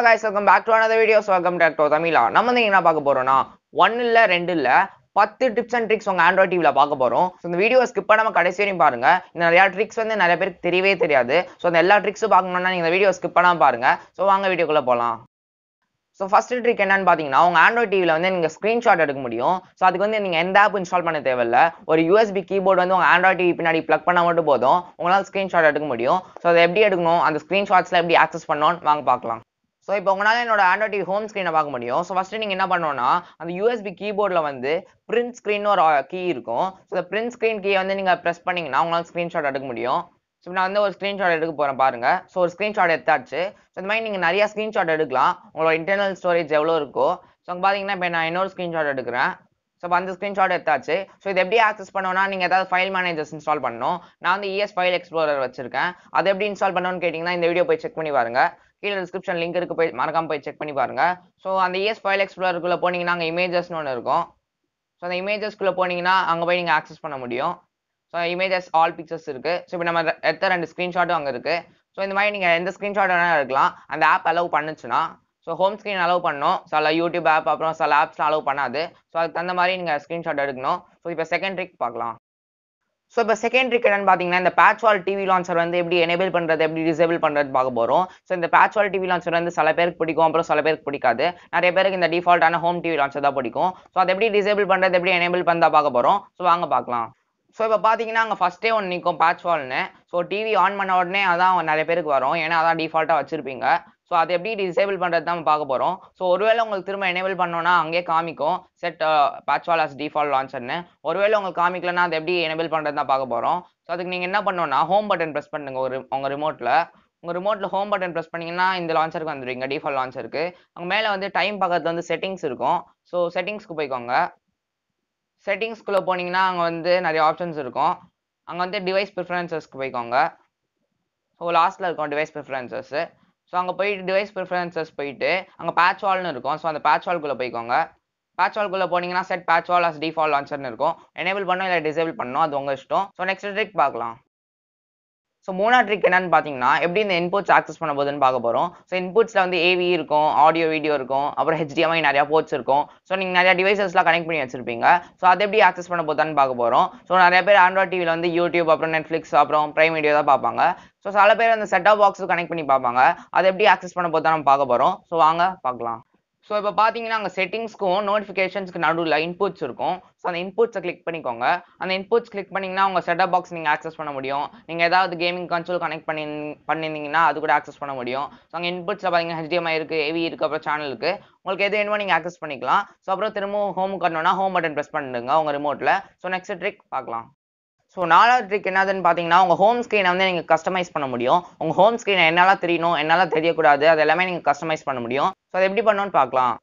hello guys welcome back to another videos welcome back to Tamizha நம்ம வந்து என்ன பார்க்க போறோம்னா ஒன் இல்லை ரெண்டு இல்லை பத்து டிப்ஸ் அண்ட் ட்ரிக்ஸ் உங்க ஆண்ட்ராய்ட் டிவியில் பார்க்க போகிறோம் இந்த வீடியோ ஸ்கிப் பண்ணாம கடைசி வரையும் பாருங்க இந்த நிறையா ட்ரிக்ஸ் வந்து நிறைய பேருக்கு தெரியவே தெரியாது ஸோ அந்த எல்லா ட்ரிக்ஸும் பார்க்கணும்னா நீங்கள் இந்த வீடியோ ஸ்கிப் பண்ணாம பாருங்க ஸோ வாங்க வீடியோக்குள்ளே போகலாம் ஸோ ஃபஸ்ட் ட்ரிக் என்னன்னு பார்த்தீங்கன்னா உங்க ஆண்ட்ராய்ட் டிவியில் வந்து நீங்கள் ஸ்க்ரீன்ஷாட் எடுக்க முடியும் ஸோ அதுக்கு வந்து நீங்கள் எந்த ஆப் இன்ஸ்டால் பண்ண தேவையில்ல ஒரு யூஎஸ்பி கீபோர்டு வந்து உங்க ஆண்ட்ராய்ட் டிவி பின்னாடி ப்ளக் பண்ண மட்டும் போதும் உங்களால் ஸ்க்ரீன்ஷாட் எடுக்க முடியும் ஸோ அதை எப்படி எடுக்கணும் அந்த ஸ்க்ரீன்ஷாட்ஸில் எப்படி ஆக்சஸ் பண்ணோன்னு வாங்க பார்க்கலாம் ஸோ இப்போ உங்களால் என்னோட ஆண்ட்ராய்டி ஹோம் ஸ்க்ரீனை பார்க்க முடியும் ஸோ ஃபஸ்ட்டு நீங்கள் என்ன பண்ணணும்னா அந்த யூஎஸ்பி கீபோர்டில் வந்து பிரிண்ட் ஸ்க்ரீன் ஒரு கீ இருக்கும் ஸோ இந்த பிரிண்ட் ஸ்க்ரீன் கீயை வந்து நீங்கள் ப்ரெஸ் பண்ணிங்கன்னா உங்களால் ஸ்க்ரீன்ஷாட் எடுக்க முடியும் ஸோ நான் வந்து ஒரு ஸ்க்ரீன்ஷாட் எடுக்க போகிறேன் பாருங்கள் ஸோ ஒரு ஸ்க்ரீன்ஷாட் எடுத்தாச்சு ஸோ இந்த மாதிரி நீங்கள் நிறையா ஸ்க்ரீன்ஷாட் எடுக்கலாம் உங்களோட இன்டர்னல் ஸ்டோரேஜ் எவ்வளோ இருக்கோ ஸோ அங்கே பார்த்தீங்கன்னா இப்போ நான் இன்னொரு ஸ்க்ரீன்ஷாட் எடுக்கிறேன் ஸோ அந்த ஸ்க்ரீன்ஷாட் எடுத்தாச்சு ஸோ இது எப்படி ஆக்சஸ் பண்ணோன்னா நீங்கள் ஏதாவது ஃபைல் மேனேஜர்ஸ் இன்ஸ்டால் பண்ணணும் நான் வந்து இஎஸ் ஃபைல் எக்ஸ்ப்ளோரர் வச்சிருக்கேன் அதை எப்படி இன்ஸ்டால் பண்ணணும்னு கேட்டிங்கன்னா இந்த வீடியோ போய் செக் பண்ணி பாருங்க கீழே டிஸ்கிரிப்ஷன் லிங்க் இருக்கு போய் மறக்காம போய் செக் பண்ணி பாருங்க ஸோ அந்த இஎஸ் ஃபைல் எக்ஸ்ப்ளோருக்குள்ளே போனீங்கன்னா அங்கே இமேஜஸ்னு ஒன்று இருக்கும் ஸோ அந்த இமேஜஸ்க்குள்ளே போனீங்கன்னா அங்கே போய் நீங்கள் ஆக்சஸ் பண்ண முடியும் ஸோ இமேஜஸ் ஆல் பிக்சர்ஸ் இருக்குது ஸோ இப்போ நம்ம எடுத்த ரெண்டு ஸ்க்ரீன்ஷாட்டும் அங்கே இருக்குது ஸோ இந்த மாதிரி நீங்கள் எந்த ஸ்க்ரீன்ஷாட் வேணால் எடுக்கலாம் அந்த ஆப் அலோவ் பண்ணுச்சுன்னா ஸோ ஹோம் ஸ்க்ரீன் அலோவ் பண்ணும் சில யூடியூப் ஆப் அப்புறம் சில ஆப்ஸ்லாம் அலோவ் பண்ணாது ஸோ அதுக்கு தகுந்த மாதிரி நீங்கள் ஸ்க்ரீன்ஷாட் எடுக்கணும் ஸோ இப்போ செகண்ட் ட்ரிக் பார்க்கலாம் ஸோ இப்போ செகண்ட் ட்ரிக் என்னன்னு பார்த்தீங்கன்னா இந்த வால் டிவி லான்ச்சர் வந்து எப்படி எனேபிள் பண்ணுறது எப்படி டிசேபிள் பண்ணுறது பார்க்க போகிறோம் ஸோ இந்த பேட்ச்வால் டிவி லான்ச்சர் வந்து சில பேருக்கு பிடிக்கும் அப்புறம் சில பேருக்கு பிடிக்காது நிறைய பேருக்கு இந்த டிஃபால்ட்டான ஹோம் டிவி லான்ச்சர் தான் பிடிக்கும் ஸோ அதை எப்படி டிசேபிள் பண்ணுறது எப்படி எனேபிள் பண்ணால் பார்க்க போகிறோம் ஸோ வாங்க பார்க்கலாம் ஸோ இப்போ பார்த்தீங்கன்னா அங்கே ஃபஸ்ட்டே ஒன்று நிற்கும் பேட்ச் வால்னு ஸோ டிவி ஆன் பண்ண உடனே அதான் நிறைய பேருக்கு வரும் ஏன்னா அதான் டிஃபால்ட்டாக வச்சுருப்பீங்க ஸோ அதை எப்படி டிசேபிள் பண்ணுறது தான் பார்க்க போகிறோம் ஸோ ஒருவேளை உங்களுக்கு திரும்ப எனேபிள் பண்ணோன்னா அங்கே காமிக்கும் செட் பேட்ச்வால் அஸ் டிஃபால்ட் லான்ச்சர்னு ஒருவேளை உங்களுக்கு காமிக்கலனா அதை எப்படி எனேபிள் பண்ணுறது தான் பார்க்க போகிறோம் ஸோ அதுக்கு நீங்கள் என்ன பண்ணோன்னா ஹோம் பட்டன் ப்ரெஸ் பண்ணுங்க ஒரு உங்கள் ரிமோட்டில் உங்கள் ரிமோட்டில் ஹோம் பட்டன் ப்ரெஸ் பண்ணிங்கன்னா இந்த லான்ச்சருக்கு வந்துடுவீங்க டிஃபால்ட் லான்ச்சருக்கு அங்கே மேலே வந்து டைம் பக்கத்தில் வந்து செட்டிங்ஸ் இருக்கும் ஸோ செட்டிங்ஸ்க்கு போய்க்கோங்க செட்டிங்ஸ்குள்ளே போனீங்கன்னா அங்கே வந்து நிறைய ஆப்ஷன்ஸ் இருக்கும் அங்கே வந்து டிவைஸ் ப்ரிஃபரன்சஸ்க்கு போய்க்கோங்க ஸோ லாஸ்ட்டில் இருக்கும் டிவைஸ் ப்ரிஃபரன்சஸ்ஸு ஸோ அங்கே போயிட்டு டிவைஸ் ப்ரிஃபரன்சஸ் போயிட்டு அங்கே பேட்ச் வால்னு இருக்கும் ஸோ அந்த பேட்ச் வால்குள்ளே போய்க்கோங்க பேட்ச் வால்குள்ளே போனீங்கன்னா set PatchWall as default லான்ச்சர்னு இருக்கும் எனேபிள் பண்ணோம் இல்லை டிசேபிள் பண்ணோம் அது உங்கள் இஷ்டம் ஸோ நெக்ஸ்ட் ட்ரிக் பார்க்கலாம் ஸோ ட்ரிக் என்னன்னு பார்த்தீங்கன்னா எப்படி இந்த இன்புட்ஸ் ஆக்சஸ் பண்ண போதுன்னு பார்க்க போகிறோம் ஸோ இன்புட்ஸில் வந்து ஏவி இருக்கும் ஆடியோ வீடியோ இருக்கும் அப்புறம் ஹெச்டிஎம்ஐ நிறையா போர்ட்ஸ் இருக்கும் ஸோ நீங்கள் நிறையா டிவைசஸ்லாம் கனெக்ட் பண்ணி வச்சிருப்பீங்க ஸோ அதை எப்படி ஆக்சஸ் பண்ண போதான்னு பார்க்க போகிறோம் ஸோ நிறைய பேர் ஆண்ட்ராய்ட் டிவியில் வந்து யூடியூப் அப்புறம் நெட்ஃப்ளிக்ஸ் அப்புறம் ப்ரைம் வீடியோ தான் பார்ப்பாங்க ஸோ சில பேர் அந்த செட் ஆஃப் பாக்ஸ் கனெக்ட் பண்ணி பார்ப்பாங்க அதை எப்படி ஆக்சஸ் பண்ண போதான் நம்ம பார்க்க போகிறோம் ஸோ வாங்க பார்க்கலாம் ஸோ இப்போ பார்த்தீங்கன்னா அங்கே செட்டிங்ஸ்க்கும் நோட்டிஃபிகேஷன்ஸ்க்கு நடுவில் இன்புட்ஸ் இருக்கும் ஸோ அந்த இன்புட்ஸை கிளிக் பண்ணிக்கோங்க அந்த இன்புட்ஸ் கிளிக் பண்ணிங்கன்னா உங்கள் செட்டப் பாக்ஸ் நீங்கள் ஆக்சஸ் பண்ண முடியும் நீங்கள் ஏதாவது கேமிங் கன்சோல் கனெக்ட் பண்ணி பண்ணியிருந்தீங்கன்னா அது கூட ஆக்சஸ் பண்ண முடியும் ஸோ அங்கே இன்புட்ஸில் பார்த்தீங்கன்னா ஹெச்டிஎம்ஐ இருக்குது ஏவி இருக்குது அப்புறம் சேனலுக்கு உங்களுக்கு எது வேணுமோ நீங்கள் ஆக்சஸ் பண்ணிக்கலாம் ஸோ அப்புறம் திரும்பவும் ஹோம் கட்டணும்னா ஹோம் பட்டன் ப்ரெஸ் பண்ணுங்க உங்கள் ரிமோட்டில் ஸோ நெக்ஸ்ட் ட்ரிக் பார்க்கலாம் ஸோ நாலாவது ட்ரிக் என்னதுன்னு பார்த்தீங்கன்னா உங்கள் ஹோம் ஸ்க்ரீனை வந்து நீங்கள் கஸ்டமைஸ் பண்ண முடியும் உங்கள் ஹோம் ஸ்க்ரீனை என்னால் தெரியணும் என்னால் தெரியக்கூடாது அது எல்லாமே நீங்கள் கஸ்டமைஸ் பண்ண முடியும் ஸோ அதை எப்படி பண்ணோன்னு பார்க்கலாம்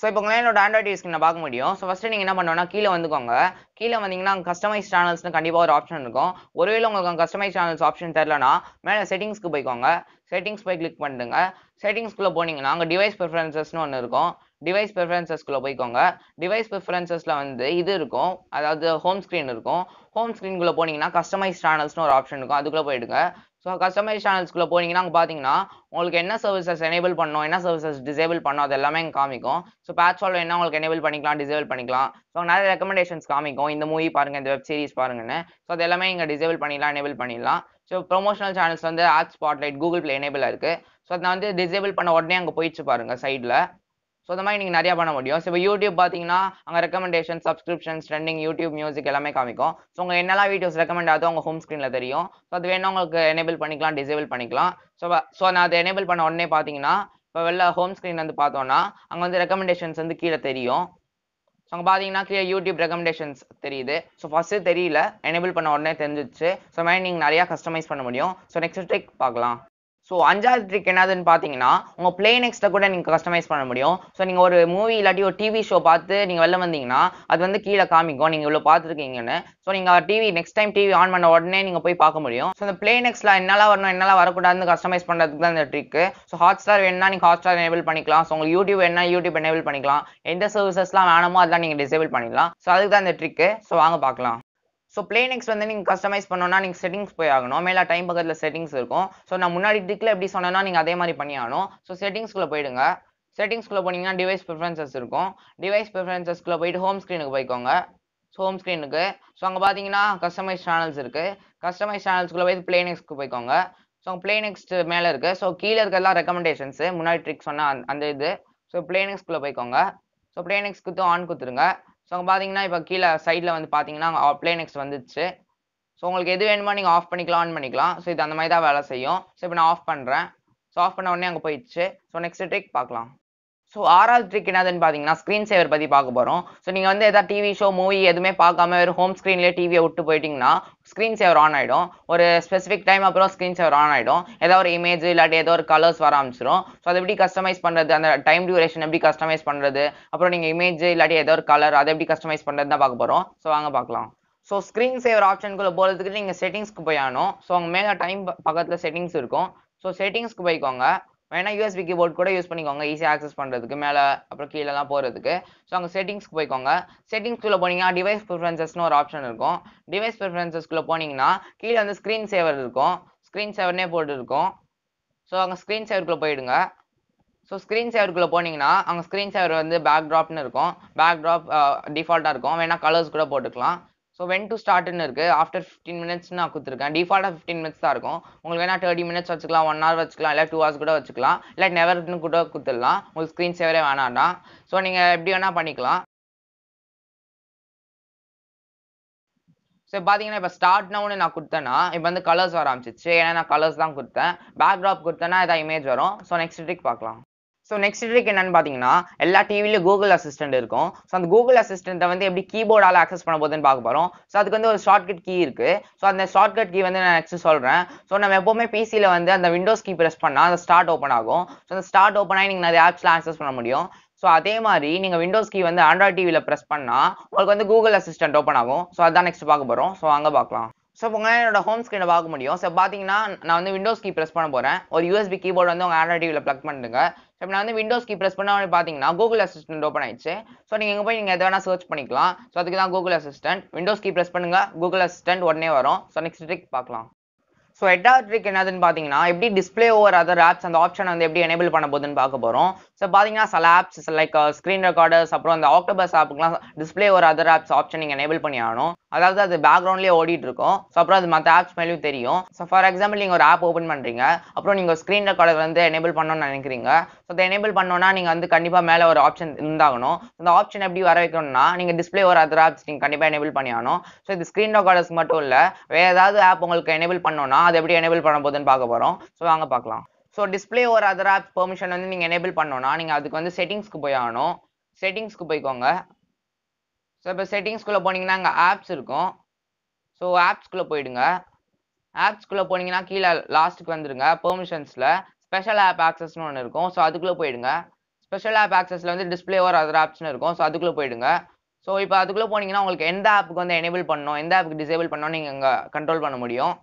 ஸோ இப்போ உங்களால் என்னோட ஆண்ட்ராய்டு யூஸ் நான் பார்க்க முடியும் ஸோ ஃபஸ்ட்டு நீங்கள் என்ன பண்ணணும்னா கீழே வந்துக்கோங்க கீழே வந்தீங்கன்னா கஸ்டமைஸ் சேனல்ஸ்னு கண்டிப்பாக ஒரு ஆப்ஷன் இருக்கும் ஒருவேளை உங்களுக்கு கஸ்டமைஸ் சேனல்ஸ் ஆப்ஷன் தெரிலனா மேலே செட்டிங்ஸ்க்கு போய்க்கோங்க செட்டிங்ஸ் போய் கிளிக் பண்ணுங்க செட்டிங்ஸ்க்குள்ளே போனீங்கன்னா அங்கே டிவைஸ் ப்ரிஃபரன்சஸ்னு ஒன்று இருக்கும் டிவைஸ் ப்ரிஃபரன்சஸ்க்குள்ளே போய்க்கோங்க டிவைஸ் ப்ரிஃபரன்சஸில் வந்து இது இருக்கும் அதாவது ஹோம் ஸ்க்ரீன் இருக்கும் ஹோம் ஸ்க்ரீன்குள்ளே போனீங்கன்னா கஸ்டமைஸ் சேனல்ஸ்னு ஒரு ஆப்ஷன் இருக்கும் அதுக்குள்ளே போயிடுங்க ஸோ கஸ்டமைஸ் சேனல்ஸ்குள்ளே போனீங்கன்னா அங்கே பார்த்தீங்கன்னா உங்களுக்கு என்ன சர்வீசஸ் எனேபிள் பண்ணோம் என்ன சர்வீசஸ் டிசேபிள் பண்ணோம் அது எல்லாமே காமிக்கும் ஸோ பேட்சால் என்ன உங்களுக்கு எனேபிள் பண்ணிக்கலாம் டிசேபிள் பண்ணிக்கலாம் ஸோ நிறைய ரெக்கமெண்டேஷன்ஸ் காமிக்கும் இந்த மூவி பாருங்கள் இந்த வெப் சீரிஸ் பாருங்கன்னு ஸோ அது எல்லாமே இங்கே டிசேபிள் பண்ணிடலாம் எனேபிள் பண்ணிடலாம் ஸோ ப்ரொமோஷனல் சேனல்ஸ் வந்து ad spotlight Google play enable இருக்குது ஸோ அதை வந்து டிசேபிள் பண்ண உடனே அங்கே போயிடுச்சு பாருங்கள் சைடில் ஸோ அந்த மாதிரி நீங்கள் நிறையா பண்ண முடியும் ஸோ இப்போ யூடியூப் பார்த்தீங்கன்னா அங்கே recommendation subscriptions trending YouTube music எல்லாமே காமிக்கும் ஸோ உங்கள் என்னெல்லாம் வீடியோஸ் ரெக்கமெண்ட் ஆகும் உங்கள் ஹோம் ஸ்க்ரீனில் தெரியும் ஸோ அது வேணும் உங்களுக்கு எனேபிள் பண்ணிக்கலாம் டிசேபிள் பண்ணிக்கலாம் ஸோ ஸோ நான் அதை எனேபிள் பண்ண உடனே பார்த்தீங்கன்னா இப்போ வெளில ஹோம் ஸ்க்ரீன் வந்து பார்த்தோன்னா அங்கே வந்து ரெக்கமெண்டேஷன்ஸ் வந்து கீழே தெரியும் ஸோ அங்கே பார்த்தீங்கன்னா கீழே யூடியூப் ரெக்கமெண்டேஷன்ஸ் தெரியுது ஸோ ஃபஸ்ட்டு தெரியல எனேபிள் பண்ண உடனே தெரிஞ்சிச்சு ஸோ மாதிரி நீங்கள் நிறையா கஸ்டமைஸ் பண்ண முடியும் ஸோ நெக்ஸ்ட் டேக் பார்க்கலாம் ஸோ அஞ்சாவது ட்ரிக் என்னதுன்னு பார்த்தீங்கன்னா உங்கள் பிளே நெக்ஸ்ட்டை கூட நீங்கள் கஸ்டமைஸ் பண்ண முடியும் ஸோ நீங்கள் ஒரு மூவி இல்லாட்டி ஒரு டிவி ஷோ பார்த்து நீங்கள் வெளில வந்தீங்கன்னா அது வந்து கீழே காமிக்கும் நீங்கள் இவ்வளோ பார்த்துருக்கீங்கன்னு ஸோ நீங்கள் TV next time TV on பண்ண உடனே நீங்கள் போய் பார்க்க முடியும் ஸோ இந்த பிளே நெக்ஸ்ட்டில் என்னெல்லாம் வரணும் என்னால் வரக்கூடாதுன்னு கஸ்டமைஸ் பண்ணுறதுக்கு தான் இந்த ட்ரிக்கு ஸோ ஹாட் ஸ்டார் வேணும்னா நீங்கள் ஹாட் ஸ்டார் எனேபிள் பண்ணிக்கலாம் ஸோ உங்களுக்கு யூடியூப் வேணா யூடியூப் எனேபிள் பண்ணிக்கலாம் எந்த சர்வீசஸ்லாம் வேணுமோ அதெல்லாம் நீங்கள் டிசேபிள் பண்ணிக்கலாம் ஸோ அதுக்கு தான் இந்த ட்ரிக்கு ஸோ வாங்க பார்க்கலாம் ஸோ பிளே நெக்ஸ்ட் வந்து நீங்கள் கஸ்டமைஸ் பண்ணோன்னா நீங்கள் செட்டிங்ஸ் போய் ஆகணும் மேலே டைம் பக்கத்தில் செட்டிங்ஸ் இருக்கும் ஸோ நான் முன்னாடி டிக்கில் எப்படி சொன்னேன்னா நீங்கள் அதே மாதிரி பண்ணி ஆகணும் ஸோ செட்டிங்ஸ்குள்ளே போயிடுங்க செட்டிங்ஸ்குள்ளே போனீங்கன்னா டிவைஸ் ப்ரிஃபரன்சஸ் இருக்கும் டிவைஸ் ப்ரிஃபரன்சஸ்க்குள்ளே போயிட்டு ஹோம் ஸ்க்ரீனுக்கு போய்க்கோங்க ஸோ ஹோம் ஸ்க்ரீனுக்கு ஸோ அங்கே பார்த்தீங்கன்னா கஸ்டமைஸ் சேனல்ஸ் இருக்குது கஸ்டமைஸ் சேனல்ஸ்குள்ளே போய் பிளே நெக்ஸ்ட்க்கு போய்க்கோங்க ஸோ அங்கே பிளே நெக்ஸ்ட் மேலே இருக்குது ஸோ கீழே இருக்கிறதா ரெக்கமெண்டேஷன்ஸு முன்னாடி ட்ரிக் சொன்னால் அந்த இது ஸோ பிளே நெக்ஸ்ட்குள்ளே போய்க்கோங்க ஸோ பிளே நெக்ஸ்ட் குத்து ஆன் கொடுத்துருங்க ஸோ அங்கே பார்த்தீங்கன்னா இப்போ கீழே சைடில் வந்து பார்த்தீங்கன்னா அங்கே பிளேனெக்ஸ் வந்துச்சு ஸோ உங்களுக்கு எது வேணுமோ நீங்கள் ஆஃப் பண்ணிக்கலாம் ஆன் பண்ணிக்கலாம் ஸோ இது அந்த மாதிரி தான் வேலை செய்யும் ஸோ இப்போ நான் ஆஃப் பண்ணுறேன் ஸோ ஆஃப் பண்ண உடனே அங்கே போயிடுச்சு ஸோ நெக்ஸ்ட் ட்ரிக் பார்க்கலாம் ஸோ ஆர்ஆர் ட்ரிக் என்னதுன்னு பார்த்தீங்கன்னா ஸ்க்ரீன் சேவர் பற்றி பார்க்க போகிறோம் ஸோ நீங்கள் வந்து எதாவது டிவி ஷோ மூவி எதுவுமே பார்க்காம வெறும் ஹோம் ஸ்க்ரீன்லேயே டிவியை விட்டு போயிட்டீங்கன்னா ஸ்க்ரீன் சேவர் ஆன் ஆகிடும் ஒரு ஸ்பெசிஃபிக் டைம் அப்புறம் ஸ்க்ரீன் சேவர் ஆன் ஆகிடும் ஏதாவது ஒரு இமேஜ் இல்லாட்டி ஏதோ ஒரு கலர்ஸ் வர ஆரம்பிச்சிடும் ஸோ அதை எப்படி கஸ்டமைஸ் பண்ணுறது அந்த டைம் டியூரேஷன் எப்படி கஸ்டமைஸ் பண்ணுறது அப்புறம் நீங்கள் இமேஜ் இல்லாட்டி ஏதோ ஒரு கலர் அதை எப்படி கஸ்டமைஸ் பண்ணுறது தான் பார்க்க போகிறோம் ஸோ வாங்க பார்க்கலாம் ஸோ ஸ்க்ரீன் சேவர் ஆப்ஷனுக்குள்ள போகிறதுக்கு நீங்கள் செட்டிங்ஸ்க்கு போய் ஸோ அவங்க மேலே டைம் பக்கத்தில் செட்டிங்ஸ் இருக்கும் ஸோ செட்டிங்ஸ்க்கு போய்க்கோங்க வேணா யூஎஸ்பி கீபோர்ட் கூட யூஸ் பண்ணிக்கோங்க ஈஸியாக ஆக்சஸ் பண்ணுறதுக்கு மேலே அப்புறம் கீழெல்லாம் போகிறதுக்கு ஸோ அங்கே செட்டிங்ஸ்க்கு போய்க்கோங்க செட்டிங்ஸ்க்குள்ளே போனீங்கன்னா டிவைஸ் ப்ரிஃபரன்சஸ்னு ஒரு ஆப்ஷன் இருக்கும் டிவைஸ் ப்ரிஃபரன்சஸ்க்குள்ளே போனீங்கன்னா கீழே வந்து ஸ்க்ரீன் சேவர் இருக்கும் ஸ்க்ரீன் சேவர்னே போட்டுருக்கும் ஸோ அங்கே ஸ்க்ரீன் சேவருக்குள்ளே போயிடுங்க ஸோ ஸ்க்ரீன் சேவருக்குள்ளே போனீங்கன்னா அங்கே ஸ்க்ரீன் சேவர் வந்து பேக் ட்ராப்னு இருக்கும் பேக் ட்ராப் டிஃபால்ட்டாக இருக்கும் வேணால் கலர்ஸ் கூட போட்டுக்கலாம் ஸோ வென் டு ஸ்டார்ட்னு இருக்கு ஆஃப்டர் ஃபிஃப்டின் மினிட்ஸ் நான் கொடுத்துருக்கேன் டிஃபால்ட்டாக ஃபிஃப்டின் மினிட்ஸ் தான் இருக்கும் உங்களுக்கு வேணா தேர்ட்டி மினிட்ஸ் வச்சுக்கலாம் ஒன் ஹவர் வச்சுக்கலாம் இல்லை டூ ஹவர்ஸ் கூட வச்சுக்கலாம் இல்லை நெவர்னு கூட கொடுத்துடலாம் உங்களுக்கு ஸ்க்ரீன் சேவரே வேணாண்டா ஸோ நீங்கள் எப்படி வேணா பண்ணிக்கலாம் ஸோ பார்த்தீங்கன்னா இப்போ ஸ்டார்ட்னா ஒன்று நான் கொடுத்தேன்னா இப்போ வந்து கலர்ஸ் வர ஆரம்பிச்சிச்சு ஏன்னா நான் கலர்ஸ் தான் கொடுத்தேன் பேக்ராப் கொடுத்தேன்னா இதான் இமேஜ் வரும் ஸோ நெக்ஸ்ட் ட்ரிக் பார்க்கலாம் ஸோ நெக்ஸ்ட் ட்ரிக் என்னன்னு பார்த்தீங்கன்னா எல்லா டிவிலையும் கூகுள் அசிஸ்டன்ட் இருக்கும் ஸோ அந்த கூகுள் அசிஸ்டண்ட்டை வந்து எப்படி கீபோர்டால் ஆக்சஸ் பண்ண போதுன்னு பார்க்க போகிறோம் ஸோ அதுக்கு வந்து ஒரு ஷார்ட்கட் கீ இருக்குது ஸோ அந்த ஷார்ட்கட் கீ வந்து நான் நெக்ஸ்ட் சொல்கிறேன் ஸோ நம்ம எப்போவுமே பிசியில் வந்து அந்த விண்டோஸ் கீ ப்ரெஸ் பண்ணால் அந்த ஸ்டார்ட் ஓப்பன் ஆகும் ஸோ அந்த ஸ்டார்ட் ஓப்பன் ஆகி நீங்கள் நிறைய ஆப்ஸ்லாம் ஆக்சஸ் பண்ண முடியும் ஸோ அதே மாதிரி நீங்கள் விண்டோஸ் கீ வந்து ஆண்ட்ராய்ட் டிவியில் ப்ரெஸ் பண்ணால் உங்களுக்கு வந்து கூகுள் அசிஸ்டன்ட் ஓப்பன் ஆகும் ஸோ அதான் நெக்ஸ்ட் பார்க்க போகிறோம் ஸோ அங்கே பார்க்கலாம் ஸோ உங்கள் என்னோட ஹோம் ஸ்க்ரீனை பார்க்க முடியும் ஸோ பார்த்தீங்கன்னா நான் வந்து விண்டோஸ் கீ ப்ரெஸ் பண்ண போகிறேன் ஒரு யூஎஸ்பி கீபோர்டு வந்து உங்கள் ஆண்ட்ராய்ட் டிவியில் ப்ளக் பண்ணுங்க ஸோ நான் வந்து விண்டோஸ் கீ ப்ரெஸ் பண்ண பார்த்தீங்கன்னா கூகுள் அசிஸ்டன்ட் ஓப்பன் ஆயிடுச்சு ஸோ நீங்கள் எங்கே போய் நீங்கள் எதை வேணால் சர்ச் பண்ணிக்கலாம் ஸோ அதுக்கு தான் Google assistant Windows key press பண்ணுங்கள் கூகுள் அசிஸ்டன்ட் உடனே வரும் ஸோ நெக்ஸ்ட் ட்ரிக் பார்க்கலாம் ஸோ எட்டா ட்ரிக் என்னதுன்னு பார்த்தீங்கன்னா எப்படி டிஸ்பிளே ஓவர் அதர் ஆப்ஸ் அந்த ஆப்ஷன் வந்து எப்படி எனேபிள் பண்ண போதுன்னு பார்க்க போகிறோம் ஸோ பார்த்தீங்கன்னா சில ஆப்ஸ் லைக் ஸ்க்ரீன் ரெக்கார்டர்ஸ் அப்புறம் அந்த ஆக்டோபஸ் ஆப்புக்கெலாம் display over other apps option நீங்கள் எனேபிள் பண்ணி ஆகணும் அதாவது அது பேக்ரவுண்ட்லேயே ஓடிட்டு இருக்கும் ஸோ அப்புறம் அது மற்ற ஆப்ஸ் மேலேயும் தெரியும் ஸோ ஃபார் எக்ஸாம்பிள் நீங்கள் ஒரு ஆப் ஓப்பன் பண்ணுறீங்க அப்புறம் நீங்கள் ஸ்க்ரீன் ரெக்கார்டர் வந்து எனேபிள் பண்ணணும்னு நினைக்கிறீங்க ஸோ அதை எனேபிள் பண்ணோன்னா நீங்கள் வந்து கண்டிப்பாக மேலே ஒரு ஆப்ஷன் இருந்தாகணும் அந்த ஆப்ஷன் எப்படி வர வைக்கணும்னா நீங்கள் டிஸ்பிளே ஒரு அதர் ஆப்ஸ் நீங்கள் கண்டிப்பாக எனேபிள் பண்ணியாகணும் ஸோ இது ஸ்க்ரீன் ரெக்கார்டர்ஸ் மட்டும் இல்லை வேறு ஏதாவது ஆப் உங்களுக்கு எனேபிள் பண்ணோன்னா அது எப்படி எனேபிள் பண்ண போதுன்னு பார்க்க போகிறோம் ஸோ வாங்க பார்க்கலாம் ஸோ டிஸ்பிளே ஒரு அதர் ஆப் பெர்மிஷன் வந்து நீங்கள் எனேபிள் பண்ணோன்னா நீங்கள் அதுக்கு வந்து செட்டிங்ஸ்க்கு போய் ஆகணும் செட்டிங்ஸ்க்கு போய்க்கோங்க ஸோ இப்போ செட்டிங்ஸ்குள்ளே போனீங்கன்னா அங்கே ஆப்ஸ் இருக்கும் ஸோ ஆப்ஸ்குள்ளே போயிடுங்க ஆப்ஸ்குள்ளே போனீங்கன்னா கீழே லாஸ்ட்டுக்கு வந்துடுங்க பெர்மிஷன்ஸில் ஸ்பெஷல் ஆப் ஆக்சஸ்னு ஒன்று இருக்கும் ஸோ அதுக்குள்ளே போயிடுங்க ஸ்பெஷல் ஆப் ஆக்சஸில் வந்து டிஸ்பிளே ஒரு அதர் ஆப்ஷன் இருக்கும் ஸோ அதுக்குள்ளே போயிடுங்க ஸோ இப்போ அதுக்குள்ளே போனீங்கன்னா உங்களுக்கு எந்த ஆப்புக்கு வந்து எனேபிள் பண்ணணும் எந்த ஆப்புக்கு டிசேபிள் பண்ணணும் நீங்கள் இங்கே கண்ட்ரோல் பண்ண முடியும்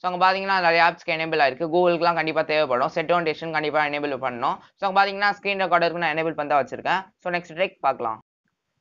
ஸோ அங்கே பார்த்தீங்கன்னா நிறைய ஆப்ஸ்க்கு எனேபிள் ஆயிருக்கு கூகுளுக்குலாம் கண்டிப்பாக தேவைப்படும் செட் டேஷன் கண்டிப்பாக எனேபிள் பண்ணணும் ஸோ அங்கே பார்த்தீங்கன்னா ஸ்க்ரீன் ரெக்கார்டருக்கு நான் எனேபிள் பண்ண வச்சிருக்கேன் ஸோ நெக்ஸ்ட் ட்ரெக் பார்க்கலாம்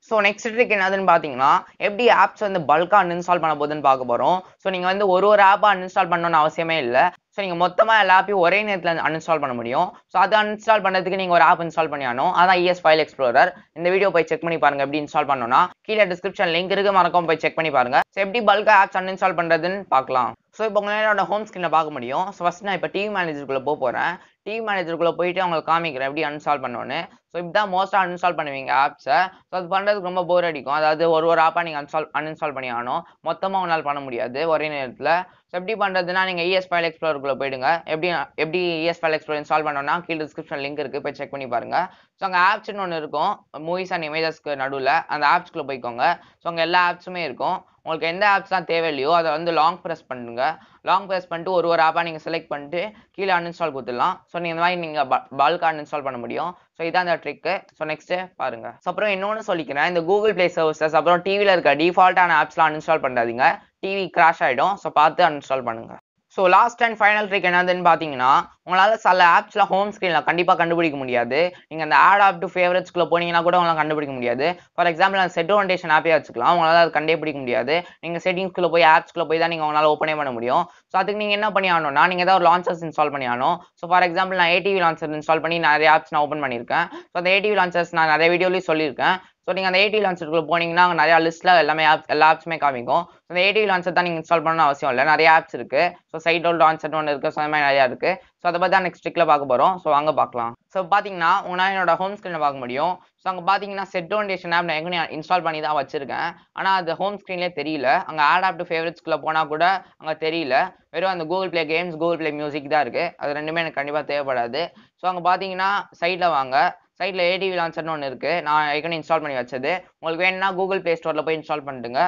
ஸோ நெக்ஸ்ட் ட்ரிக் என்னதுன்னு பார்த்தீங்கன்னா எப்படி ஆப்ஸ் வந்து பல்காக அன்இன்ஸ்டால் பண்ண போதுன்னு பார்க்க போகிறோம் ஸோ நீங்கள் வந்து ஒரு ஒரு ஆப்பாக அன்இன்ஸ்டால் பண்ணணும்னு அவசியமே இல்லை ஸோ நீங்கள் மொத்தமாக எல்லா ஆப்பையும் ஒரே நேரத்தில் அன்இன்ஸ்டால் பண்ண முடியும் ஸோ அதை அன்இன்ஸ்டால் பண்ணுறதுக்கு நீங்கள் ஒரு ஆப் இன்ஸ்டால் பண்ணியானோ அதான் இஎஸ் ஃபைல் எக்ஸ்ப்ளோரர் இந்த வீடியோ போய் செக் பண்ணி பாருங்க எப்படி இன்ஸ்டால் பண்ணணும்னா கீழே டிஸ்கிரிப்ஷன் லிங்க் இருக்கு மறக்காம போய் செக் பண்ணி பாருங்க ஸோ எப்படி பல்காக ஆப்ஸ் அன்இன்ஸ்டால் பண்ணுறதுன்னு பார்க்கலாம் ஸோ இப்போ உங்களோட ஹோம் ஸ்க்ரீனில் பார்க்க முடியும் ஸோ ஃபஸ்ட் நான் இப்போ டிவி மேனேஜருக்குள்ளே போக போகிறேன் டீம் மேனேஜருக்குள்ளே போயிட்டு அவங்களுக்கு காமிக்கிறேன் எப்படி அன்ஸ்டால் பண்ணுவோன்னு ஸோ இப்படிதான் மோஸ்ட்டாக அன்ஸ்டால் பண்ணுவீங்க ஆப்ஸை ஸோ அது பண்ணுறதுக்கு ரொம்ப போர் அடிக்கும் அதாவது ஒரு ஒரு ஆப்பாக நீங்கள் அன்ஸ்டால் அன்இன்ஸ்டால் பண்ணி ஆகணும் மொத்தமாக உங்களால் பண்ண முடியாது ஒரே நேரத்தில் ஸோ எப்படி பண்ணுறதுன்னா நீங்கள் இஎஸ் e ஃபைல் எக்ஸ்ப்ளோருக்குள்ளே போயிடுங்க எப்படி எப்படி இஎஸ் ஃபைல் எக்ஸ்ப்ளோர் இன்ஸ்டால் பண்ணோன்னா கீழே டிஸ்கிரிப்ஷன் லிங்க் இருக்குது போய் செக் பண்ணி பாருங்கள் ஸோ அங்கே ஆப்ஸ்னு ஒன்று இருக்கும் மூவிஸ் அண்ட் இமேஜஸ்க்கு நடுவில் அந்த ஆப்ஸ்க்குள்ளே போய்க்கோங்க ஸோ அங்கே எல்லா ஆப்ஸுமே இருக்கும் உங்களுக்கு எந்த ஆப்ஸ் தான் தேவையில்லையோ அதை வந்து லாங் ப்ரெஸ் பண்ணுங்கள் லாங் ப்ரெஸ் பண்ணிட்டு ஒரு ஒரு ஆப்பாக நீங்கள் செலக்ட் பண்ணிட்டு கீழே அன்இன்ஸ்டால் கொடுத்துடலாம் ஸோ நீங்கள் இந்த மாதிரி நீங்கள் பால்க்கு அன்இன்ஸ்டால் பண்ண முடியும் ஸோ இதான் அந்த ட்ரிக்கு ஸோ நெக்ஸ்ட்டு பாருங்க அப்புறம் இன்னொன்று சொல்லிக்கிறேன் இந்த கூகுள் பிளே சர்வீசஸ் அப்புறம் டிவியில் இருக்க டிஃபால்ட்டான ஆப்ஸ்லாம் அன்இன்ஸ்டால் பண்ணாதீங்க டிவி கிராஷ் ஆகிடும் ஸோ பார்த்து அன்இன்ஸ்டால் பண்ணுங்கள் so last and final trick என்னதுன்னு பார்த்தீங்கன்னா உங்களால் சில ஆப்ஸில் ஹோம் ஸ்க்ரீனில் கண்டிப்பாக கண்டுபிடிக்க முடியாது நீங்கள் அந்த ஆட் ஆப் டு ஃபேவரட்ஸ்க்குள்ளே போனீங்கன்னா கூட உங்களால் கண்டுபிடிக்க முடியாது ஃபார் எக்ஸாம்பிள் அந்த செட் ஒன்டேஷன் ஆப்பே வச்சுக்கலாம் உங்களால் அதை கண்டுபிடிக்க முடியாது நீங்கள் செட்டிங்ஸ்க்குள்ளே போய் ஆப்ஸ்க்குள்ளே போய் தான் நீங்கள் உங்களால் ஓப்பனே பண்ண முடியும் ஸோ அதுக்கு நீங்கள் என்ன பண்ணி ஆகணும்னா நீங்கள் ஏதாவது ஒரு லான்ச்சர்ஸ் இன்ஸ்டால் பண்ணி ஆகணும் ஸோ ஃபார் எக்ஸாம்பிள் நான் ஏடிவி லான்ச்சர் இன்ஸ்டால் பண்ணி நிறைய ஆப்ஸ் நான் ஓப்பன் பண்ணியிருக்கேன் ஸோ அந்த ஏடிவி லான்ச்சர்ஸ் நான் நிறைய வீடியோலேயும் சொல்லியிருக்கேன் ஸோ நீங்கள் அந்த ஏடி லான்சருக்குள்ள போனீங்கன்னா அங்கே நிறையா லிஸ்ட்டில் எல்லாமே ஆப் எல்லா ஆப்ஸுமே காமிக்கும் ஸோ அந்த ஏடி லான்சர் தான் நீங்கள் இன்ஸ்டால் பண்ணணும் அவசியம் இல்லை நிறைய ஆப்ஸ் இருக்குது ஸோ சைட் டோல் லான்சர்னு ஒன்று இருக்குது ஸோ அந்த மாதிரி நிறையா இருக்குது ஸோ அதை பற்றி தான் நெக்ஸ்ட் ட்ரிக்கில் பார்க்க போகிறோம் ஸோ அங்கே பார்க்கலாம் ஸோ பார்த்தீங்கன்னா உங்களால் என்னோட ஹோம் ஸ்க்ரீனில் பார்க்க முடியும் ஸோ அங்கே பார்த்தீங்கன்னா செட் ஓண்டேஷன் ஆப் நான் எங்கே இன்ஸ்டால் பண்ணி தான் வச்சிருக்கேன் ஆனால் அது ஹோம் ஸ்க்ரீன்லேயே தெரியல அங்கே ஆட் ஆப் டு ஃபேவரட்ஸ்குள்ளே போனால் கூட அங்கே தெரியல வெறும் அந்த Google play games Google play music தான் இருக்குது அது ரெண்டுமே எனக்கு கண்டிப்பாக தேவைப்படாது ஸோ அங்கே பார்த்தீங்கன்னா சைடில் வாங்க சைட்டில் ஏடிவி லான்சர்னு ஒன்று இருக்குது நான் ஏற்கனவே இன்ஸ்டால் பண்ணி வச்சது உங்களுக்கு வேணும்னா கூகுள் ப்ளே ஸ்டோரில் போய் இன்ஸ்டால் பண்ணிட்டுங்க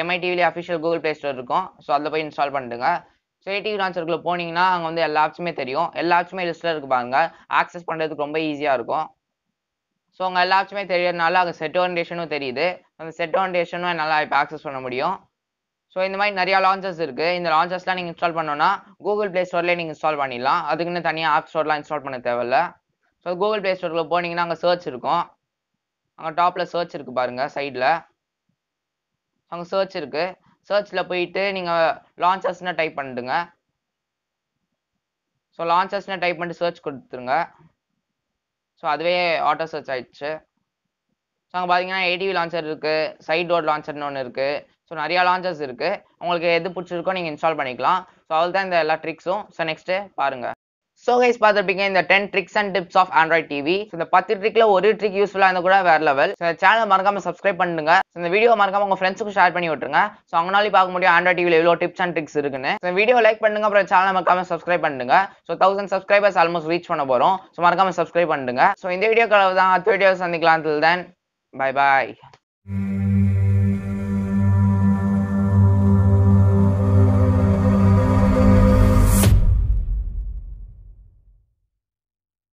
எம்ஐடிவிலே அஃபிஷியல் கூகுள் ப்ளே ஸ்டோர் இருக்கும் ஸோ அதில் போய் இன்ஸ்டால் பண்ணிட்டுங்க ஸோ ஏடிவி லான்சருக்குள்ளே போனீங்கன்னா அங்கே வந்து எல்லா ஆப்ஸுமே தெரியும் எல்லா ஆப்ஸுமே லிஸ்ட்டில் இருக்கு பாருங்க ஆக்சஸ் பண்ணுறதுக்கு ரொம்ப ஈஸியாக இருக்கும் ஸோ உங்கள் எல்லா ஆப்ஸுமே தெரியறதுனால அங்கே செட் ஓரியன்டேஷனும் தெரியுது அந்த செட் ஓரியன்டேஷனும் நல்லா இப்போ ஆக்சஸ் பண்ண முடியும் ஸோ இந்த மாதிரி நிறையா லான்ச்சஸ் இருக்குது இந்த லான்ச்சஸ்லாம் நீங்கள் இன்ஸ்டால் பண்ணோன்னா கூகுள் ப்ளே ஸ்டோர்லேயே நீங்கள் இன்ஸ்டால் பண்ணிடலாம் அதுக்குன்னு தனியாக ஆப் ஸ்டோர்லாம் இன்ஸ்டால் பண்ண தேவையில்ல இப்போ கூகுள் பிளே ஸ்டோரில் போனீங்கன்னா அங்கே சர்ச் இருக்கும் அங்கே டாப்பில் சர்ச் இருக்குது பாருங்கள் சைடில் அங்கே சர்ச் இருக்குது சர்ச்சில் போயிட்டு நீங்கள் லான்ச்சஸ்னால் டைப் பண்ணிடுங்க ஸோ லான்ச்சஸ்னால் டைப் பண்ணிட்டு சர்ச் கொடுத்துருங்க ஸோ அதுவே ஆட்டோ சர்ச் ஆயிடுச்சு ஸோ அங்கே பார்த்தீங்கன்னா ஏடிவி லான்ச்சர் இருக்குது சைட் டோர் லான்ச்சர்னு ஒன்று இருக்குது ஸோ நிறையா லான்ச்சர்ஸ் இருக்குது உங்களுக்கு எது பிடிச்சிருக்கோ நீங்கள் இன்ஸ்டால் பண்ணிக்கலாம் ஸோ அவள் தான் இந்த எல்லா ட்ரிக்ஸும் ஸோ நெக்ஸ்ட்டு பாருங்கள் ஸோ கைஸ் பார்த்துருப்பீங்க இந்த ten tricks and tips of Android TV இந்த பத்து ட்ரிக்ல ஒரு ட்ரிக் யூஸ்ஃபுல்லாக இருந்தால் கூட வேற லெவல் சேனல் மறக்காம சப்ஸ்கிரைப் பண்ணுங்க இந்த வீடியோ மறக்காம உங்க ஃப்ரெண்ட்ஸுக்கு ஷேர் பண்ணி விட்டுருங்க ஸோ அவங்களாலே பார்க்க முடியும் ஆண்ட்ராய்ட் டிவியில் எவ்வளோ டிப்ஸ் அண்ட் ட்ரிக்ஸ் இருக்குன்னு இந்த வீடியோ லைக் பண்ணுங்க அப்புறம் சேனல் மறக்காம சப்ஸ்கிரைப் பண்ணுங்க so thousand subscribers almost reach பண்ண போகிறோம் ஸோ மறக்காம சப்ஸ்கிரைப் பண்ணுங்க ஸோ இந்த வீடியோ கலவு தான் அடுத்த வீடியோ சந்திக்கலாம் தென் பை பாய்